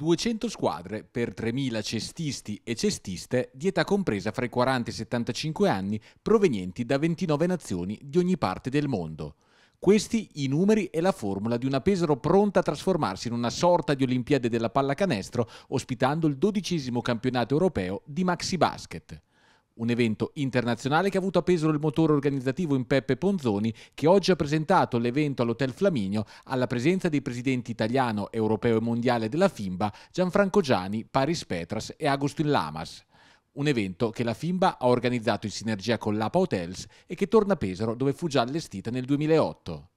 200 squadre per 3.000 cestisti e cestiste di età compresa fra i 40 e i 75 anni provenienti da 29 nazioni di ogni parte del mondo. Questi i numeri e la formula di una Pesaro pronta a trasformarsi in una sorta di Olimpiade della pallacanestro ospitando il dodicesimo campionato europeo di Maxi Basket un evento internazionale che ha avuto a peso il motore organizzativo in Peppe Ponzoni, che oggi ha presentato l'evento all'Hotel Flaminio alla presenza dei presidenti italiano, europeo e mondiale della FIMBA, Gianfranco Gianni, Paris Petras e Agustin Lamas. Un evento che la FIMBA ha organizzato in sinergia con l'APA Hotels e che torna a Pesaro dove fu già allestita nel 2008.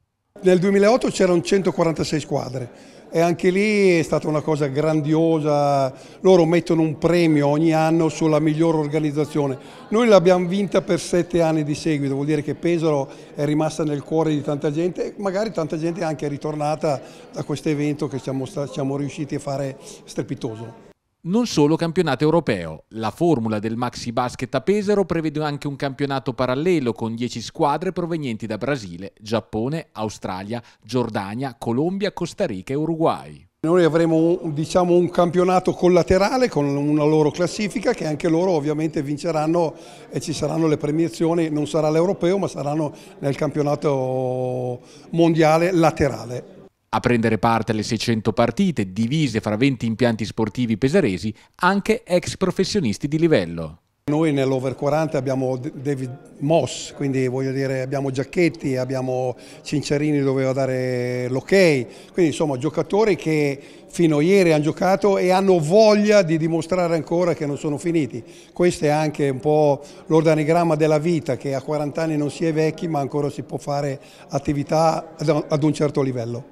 Nel 2008 c'erano 146 squadre e anche lì è stata una cosa grandiosa, loro mettono un premio ogni anno sulla miglior organizzazione. Noi l'abbiamo vinta per sette anni di seguito, vuol dire che Pesaro è rimasta nel cuore di tanta gente e magari tanta gente è anche ritornata da questo evento che siamo, siamo riusciti a fare strepitoso. Non solo campionato europeo, la formula del Maxi Basket a Pesaro prevede anche un campionato parallelo con 10 squadre provenienti da Brasile, Giappone, Australia, Giordania, Colombia, Costa Rica e Uruguay. Noi avremo diciamo, un campionato collaterale con una loro classifica che anche loro ovviamente vinceranno e ci saranno le premiazioni, non sarà l'europeo ma saranno nel campionato mondiale laterale a prendere parte alle 600 partite divise fra 20 impianti sportivi pesaresi, anche ex professionisti di livello. Noi nell'over 40 abbiamo David Moss, quindi voglio dire abbiamo Giacchetti, abbiamo Cincerini doveva dare l'ok, okay. quindi insomma giocatori che fino a ieri hanno giocato e hanno voglia di dimostrare ancora che non sono finiti. Questo è anche un po' l'organigramma della vita, che a 40 anni non si è vecchi ma ancora si può fare attività ad un certo livello.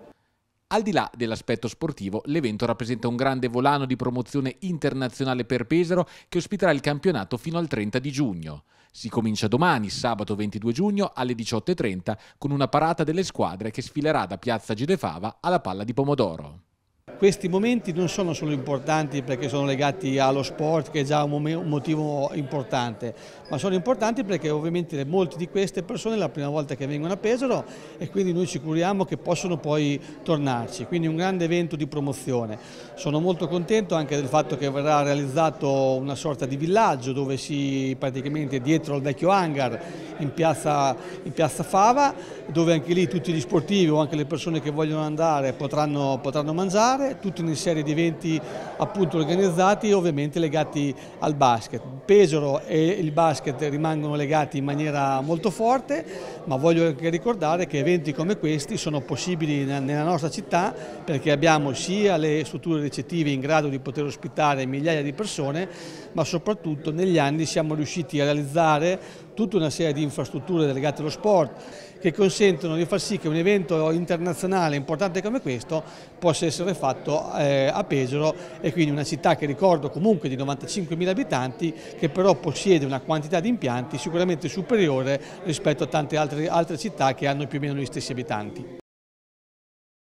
Al di là dell'aspetto sportivo, l'evento rappresenta un grande volano di promozione internazionale per Pesaro che ospiterà il campionato fino al 30 di giugno. Si comincia domani, sabato 22 giugno, alle 18.30, con una parata delle squadre che sfilerà da Piazza Gidefava alla Palla di Pomodoro questi momenti non sono solo importanti perché sono legati allo sport che è già un motivo importante, ma sono importanti perché ovviamente molte di queste persone è la prima volta che vengono a Pesaro e quindi noi ci curiamo che possono poi tornarci, quindi un grande evento di promozione. Sono molto contento anche del fatto che verrà realizzato una sorta di villaggio dove si praticamente dietro al vecchio hangar in piazza, in piazza Fava, dove anche lì tutti gli sportivi o anche le persone che vogliono andare potranno, potranno mangiare tutti in serie di eventi appunto organizzati ovviamente legati al basket. Pesaro e il basket rimangono legati in maniera molto forte, ma voglio anche ricordare che eventi come questi sono possibili nella nostra città perché abbiamo sia le strutture recettive in grado di poter ospitare migliaia di persone, ma soprattutto negli anni siamo riusciti a realizzare tutta una serie di infrastrutture legate allo sport che consentono di far sì che un evento internazionale importante come questo possa essere fatto eh, a Pesaro e quindi una città che ricordo comunque di 95.000 abitanti che però possiede una quantità di impianti sicuramente superiore rispetto a tante altre, altre città che hanno più o meno gli stessi abitanti.